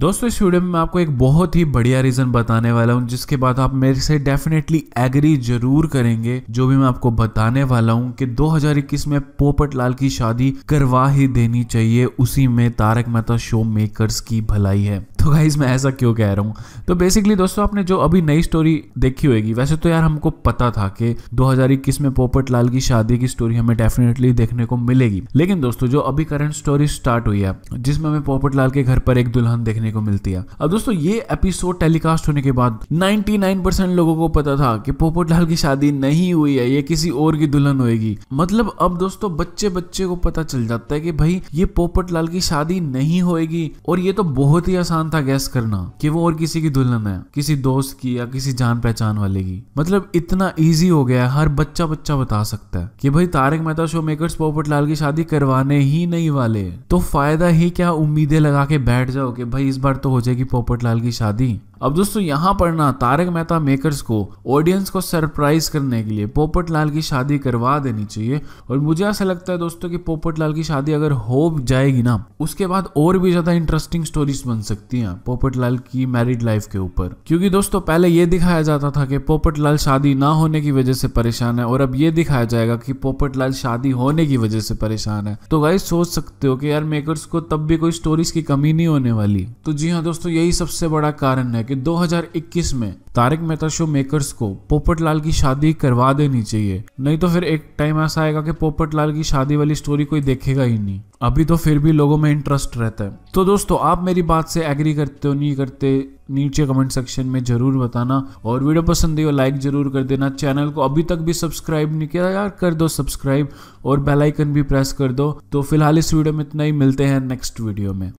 दोस्तों इस वीडियो में मैं आपको एक बहुत ही बढ़िया रीज़न बताने वाला हूँ जिसके बाद आप मेरे से डेफिनेटली एग्री जरूर करेंगे जो भी मैं आपको बताने वाला हूँ कि 2021 में पोपट लाल की शादी करवा ही देनी चाहिए उसी में तारक मेहता शो मेकर्स की भलाई है तो गाइज मैं ऐसा क्यों कह रहा हूँ तो बेसिकली दोस्तों आपने जो अभी नई स्टोरी देखी होगी वैसे तो यार हमको पता था कि 2021 में पोपट लाल की शादी की स्टोरी हमें डेफिनेटली देखने को मिलेगी लेकिन दोस्तों जो अभी करंट स्टोरी स्टार्ट हुई है जिसमें हमें पोपट लाल के घर पर एक दुल्हन देखने को मिलती है अब दोस्तों ये एपिसोड टेलीकास्ट होने के बाद नाइनटी लोगों को पता था कि पोपट लाल की शादी नहीं हुई है ये किसी और की दुल्हन होगी मतलब अब दोस्तों बच्चे बच्चे को पता चल जाता है कि भाई ये पोपट लाल की शादी नहीं होगी और ये तो बहुत ही आसान था गैस करना कि वो और किसी की दुल्हन है किसी दोस्त की या किसी जान पहचान वाले की मतलब इतना इजी हो गया है हर बच्चा बच्चा बता सकता है कि भाई तारक मेहता शो मेकर्स लाल की शादी करवाने ही नहीं वाले तो फायदा ही क्या उम्मीदें लगा के बैठ जाओ कि भाई इस बार तो हो जाएगी पोपट लाल की शादी अब दोस्तों यहाँ पर ना तारक मेहता मेकर्स को ऑडियंस को सरप्राइज करने के लिए पोपट लाल की शादी करवा देनी चाहिए और मुझे ऐसा लगता है दोस्तों कि पोपट लाल की शादी अगर हो जाएगी ना उसके बाद और भी ज्यादा इंटरेस्टिंग स्टोरीज बन सकती हैं पोपट लाल की मैरिड लाइफ के ऊपर क्योंकि दोस्तों पहले ये दिखाया जाता था कि पोपट लाल शादी ना होने की वजह से परेशान है और अब ये दिखाया जाएगा कि पोपट लाल शादी होने की वजह से परेशान है तो गाइज सोच सकते हो कि यार मेकर्स को तब भी कोई स्टोरीज की कमी नहीं होने वाली तो जी हाँ दोस्तों यही सबसे बड़ा कारण है कि 2021 में तारिक मेहता शो मेकर्स को पोपट लाल की शादी करवा देनी चाहिए नहीं तो फिर एक टाइम ऐसा आएगा कि पोपट लाल की शादी वाली स्टोरी कोई देखेगा ही नहीं अभी तो फिर भी लोगों में इंटरेस्ट रहता है तो दोस्तों आप मेरी बात से एग्री करते हो नहीं करते नीचे कमेंट सेक्शन में जरूर बताना और वीडियो पसंद आई हो लाइक जरूर कर देना चैनल को अभी तक भी सब्सक्राइब नहीं किया यार कर दो सब्सक्राइब और बेल आइकन भी प्रेस कर दो तो फिलहाल इस वीडियो में इतना ही मिलते हैं नेक्स्ट वीडियो में